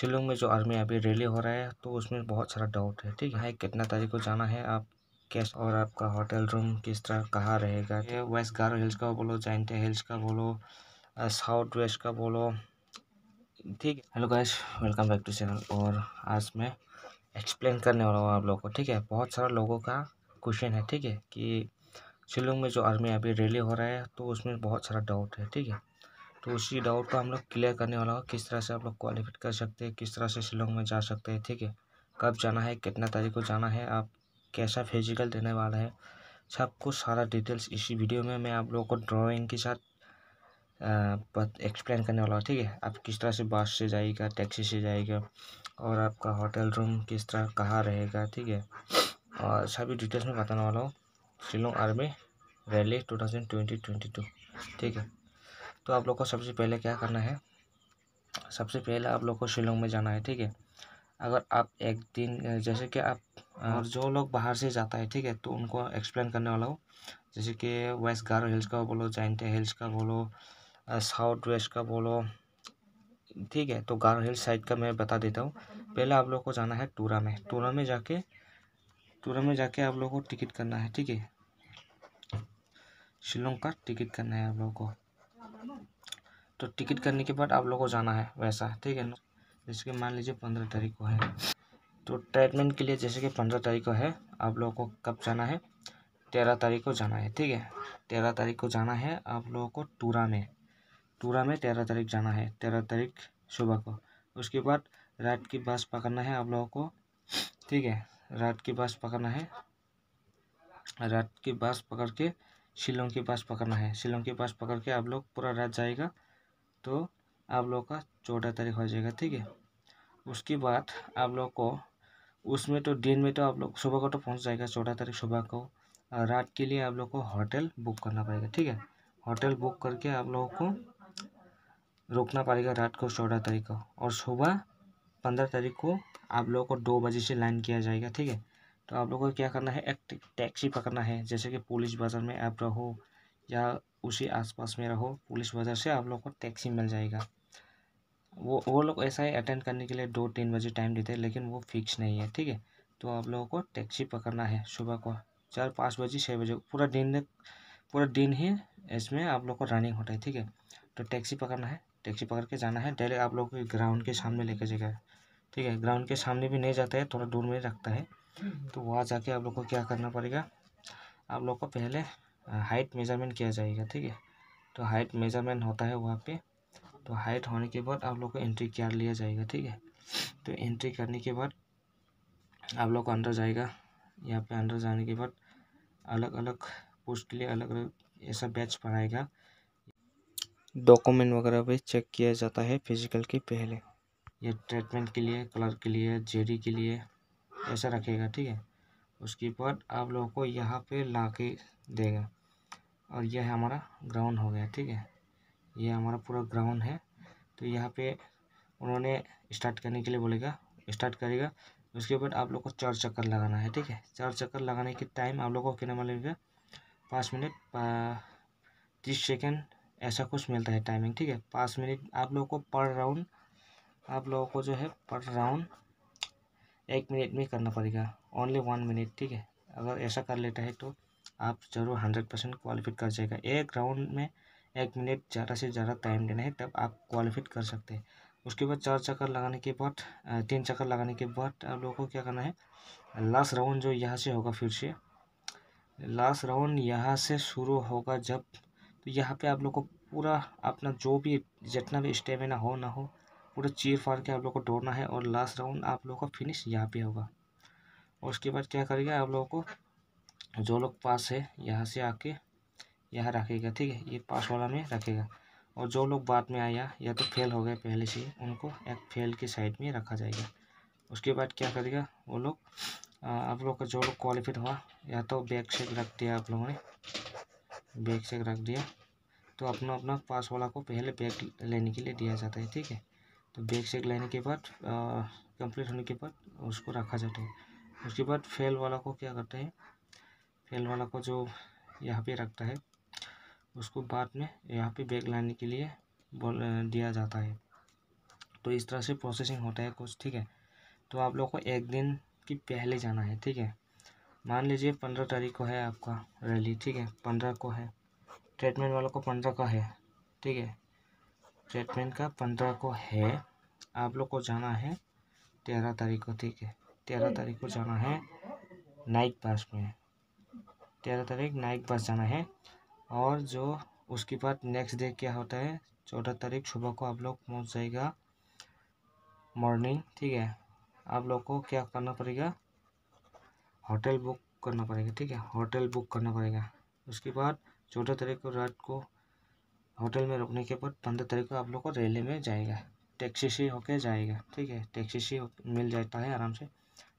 शिलोंग में जो आर्मी अभी रैली हो रहा है तो उसमें बहुत सारा डाउट है ठीक है कितना तारीख को जाना है आप कैसे और आपका होटल रूम किस तरह कहाँ रहेगा वेस्ट गारो हिल्स का बोलो जैंटे हिल्स का बोलो साउथ वेस्ट का बोलो ठीक हेलो गैश वेलकम बैक टू चैनल और आज मैं एक्सप्लेन करने वाला हूँ आप लोगों को ठीक है बहुत सारा लोगों का क्वेश्चन है ठीक है कि शिलोंग में जो आर्मी अभी रैली हो रहा है तो उसमें बहुत सारा डाउट है ठीक है तो उसी डाउट को हम लोग क्लियर करने वाला हो किस तरह से आप लोग क्वालिफाइड कर सकते हैं किस तरह से शिलोंग में जा सकते हैं ठीक है कब जाना है कितना तारीख को जाना है आप कैसा फिजिकल देने वाला है सबको सारा डिटेल्स इसी वीडियो में मैं आप लोगों को ड्राइंग के साथ एक्सप्लेन करने वाला हूँ ठीक है आप किस तरह से बस से जाएगा टैक्सी से जाएगा और आपका होटल रूम किस तरह कहाँ रहेगा ठीक है और सभी डिटेल्स में बताने वाला हूँ Shillong army rally two thousand twenty twenty two ठीक है तो आप लोग को सबसे पहले क्या करना है सबसे पहले आप लोग को शिलोंग में जाना है ठीक है अगर आप एक दिन जैसे कि आप और हाँ। जो लोग बाहर से जाता है ठीक है तो उनको एक्सप्लेन करने वाला हो जैसे कि वेस्ट गारो हिल्स का बोलो जैंटे हिल्स का बोलो साउथ वेस्ट का बोलो ठीक है तो गारो हिल्स साइड का मैं बता देता हूँ पहले आप लोग को जाना है टूरा में टूरा में जाके टूरा में जाके आप लोग को टिकट करना है ठीक है शिलोंग का टिकट करना है आप लोगों को तो टिकट करने के बाद आप लोगों को जाना है वैसा ठीक है ना जैसे कि मान लीजिए पंद्रह तारीख को है तो ट्रीटमेंट के लिए जैसे कि पंद्रह तारीख को है आप लोगों को कब जाना है तेरह तारीख को जाना है ठीक है तेरह तारीख को जाना है आप लोगों को टूरा में टूरा में तेरह तारीख जाना है तेरह तारीख सुबह को उसके बाद रात की बस पकड़ना है आप लोगों को ठीक है रात की बस पकड़ना है रात की बस पकड़ के शिलोंग की बस पकड़ना है शिलोंग की बस पकड़ के आप लोग पूरा रात जाएगा तो आप लोग का चौदह तारीख हो जाएगा ठीक है उसके बाद आप लोग को उसमें तो दिन में तो आप लोग सुबह को तो पहुंच जाएगा चौदह तारीख सुबह को और रात के लिए आप लोग को होटल बुक करना पड़ेगा ठीक है होटल बुक करके आप लोगों को रुकना पड़ेगा रात को चौदह तारीख को और सुबह पंद्रह तारीख को आप लोगों को दो बजे से लाइन किया जाएगा ठीक है तो आप लोगों को क्या करना है एक टैक्सी पकड़ना है जैसे कि पुलिस बाज़ार में आप रहो या उसी आसपास में रहो पुलिस बाज़ार से आप लोग को टैक्सी मिल जाएगा वो वो लोग ऐसा ही अटेंड करने के लिए दो तीन बजे टाइम देते हैं लेकिन वो फिक्स नहीं है ठीक है तो आप लोगों को टैक्सी पकड़ना है सुबह को चार पाँच बजे छः बजे पूरा दिन पूरा दिन ही इसमें आप लोग को रनिंग होता है ठीक है तो टैक्सी पकड़ना है टैक्सी पकड़ के जाना है डायरेक्ट आप लोग को ग्राउंड के सामने लेके जाएगा ठीक है ग्राउंड के सामने भी नहीं जाता है थोड़ा दूर में रखता है हम्म। तो वहाँ जाके आप लोग को क्या करना पड़ेगा आप लोग को पहले हाइट मेजरमेंट किया जाएगा ठीक है तो हाइट मेजरमेंट होता है वहाँ पे तो हाइट होने के बाद आप लोग को एंट्री कर लिया जाएगा ठीक है तो एंट्री करने के बाद आप लोग को अंदर जाएगा यहाँ पे अंदर जाने के बाद अलग अलग पोस्ट के लिए अलग अलग ऐसा बैच पढ़ाएगा डॉक्यूमेंट वगैरह भी चेक किया जाता है फिजिकल के पहले या ट्रीटमेंट के लिए कलर के लिए जेडी के लिए ऐसा रखेगा ठीक है उसके बाद आप लोगों को यहाँ पे ला के देगा और यह हमारा ग्राउंड हो गया ठीक है ये हमारा पूरा ग्राउंड है तो यहाँ पे उन्होंने स्टार्ट करने के लिए बोलेगा स्टार्ट करेगा उसके बाद आप लोग को चार चक्कर लगाना है ठीक है चार चक्कर लगाने के टाइम आप लोग को कितना मिलेगा पाँच मिनट तीस सेकेंड ऐसा कुछ मिलता है टाइमिंग ठीक है पाँच मिनट आप लोगों को पर राउंड आप लोगों को जो है पर राउंड एक मिनट में करना पड़ेगा ओनली वन मिनट ठीक है अगर ऐसा कर लेता है तो आप जरूर हंड्रेड परसेंट क्वालिफिक कर जाएगा एक राउंड में एक मिनट ज़्यादा से ज़्यादा टाइम देना है तब आप क्वालिफिक कर सकते हैं उसके बाद चार चक्कर लगाने के बाद तीन चक्कर लगाने के बाद आप लोगों को क्या करना है लास्ट राउंड जो यहाँ से होगा फिर से लास्ट राउंड यहाँ से शुरू होगा जब तो यहाँ पे आप लोग को पूरा अपना जो भी जितना भी स्टेमिना हो ना हो पूरा चीर फाड़ के आप लोग को दौड़ना है और लास्ट राउंड आप लोगों का फिनिश यहाँ पे होगा और उसके बाद क्या करेंगे आप लोगों को जो लोग पास है यहाँ से आके यहाँ रखेगा ठीक है ये पास वाला में रखेगा और जो लोग बाद में आया या तो फेल हो गए पहले से उनको एक फेल के साइड में रखा जाएगा उसके बाद क्या करेगा वो लोग आप लोग का जो लोग क्वालिफाइड हुआ या तो बैग सेक रख दिया आप लोगों ने बैग सेक रख दिया तो अपना अपना पास वाला को पहले बैग लेने के लिए दिया जाता है ठीक है तो बैग सेक लेने के बाद कंप्लीट होने के बाद उसको रखा जाता है उसके बाद फेल वाला को क्या करते हैं फेल वाला को जो यहाँ पे रखता है उसको बाद में यहाँ पे बैग लाने के लिए बोल दिया जाता है तो इस तरह से प्रोसेसिंग होता है कुछ ठीक है तो आप लोग को एक दिन की पहले जाना है ठीक है मान लीजिए पंद्रह तारीख को है आपका रैली ठीक है पंद्रह को है ट्रीटमेंट वालों को पंद्रह का है ठीक है ट्रीटमेंट का पंद्रह को है आप लोग को जाना है तेरह तारीख को ठीक है तेरह तारीख को जाना है नाइट पास में तेरह तारीख नाइक पास जाना है और जो उसके बाद नेक्स्ट डे क्या होता है चौदह तारीख सुबह को आप लोग पहुँच जाएगा मॉर्निंग ठीक है आप लोग को क्या करना पड़ेगा होटल बुक करना पड़ेगा ठीक है होटल बुक करना पड़ेगा उसके बाद चौदह तारीख को रात को होटल में रुकने के बाद पंद्रह तारीख को आप लोग को रेलवे में जाएगा टैक्सी से होके जाएगा ठीक है टैक्सी से मिल जाता है आराम से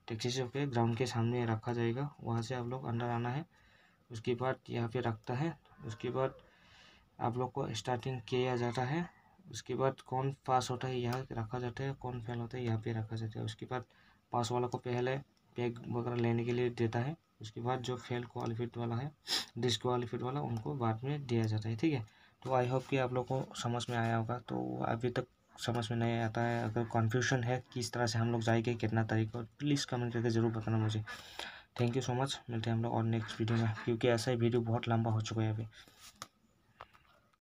टैक्सी से होके ग्राउंड के सामने रखा जाएगा वहाँ से आप लोग अंदर आना है उसके बाद यहाँ पे रखता है उसके बाद आप लोग को स्टार्टिंग किया जाता है उसके बाद कौन पास होता है यहाँ रखा जाता है कौन फेल होता है यहाँ पे रखा जाता है उसके बाद पास वाला को पहले पैक वगैरह लेने के लिए देता है उसके बाद जो फेल क्वालिफिट वाला है डिसक्वालिफिट वाला उनको बाद में दिया जाता है ठीक है तो आई होप कि आप लोग को समझ में आया होगा तो अभी तक समझ में नहीं आता है अगर कन्फ्यूशन है किस तरह से हम लोग जाएंगे कितना तारीख को प्लीज़ कमेंट करके ज़रूर बताना मुझे थैंक यू सो मच मिलते हैं हम लोग और नेक्स्ट वीडियो में क्योंकि ऐसा ही वीडियो बहुत लंबा हो चुका है अभी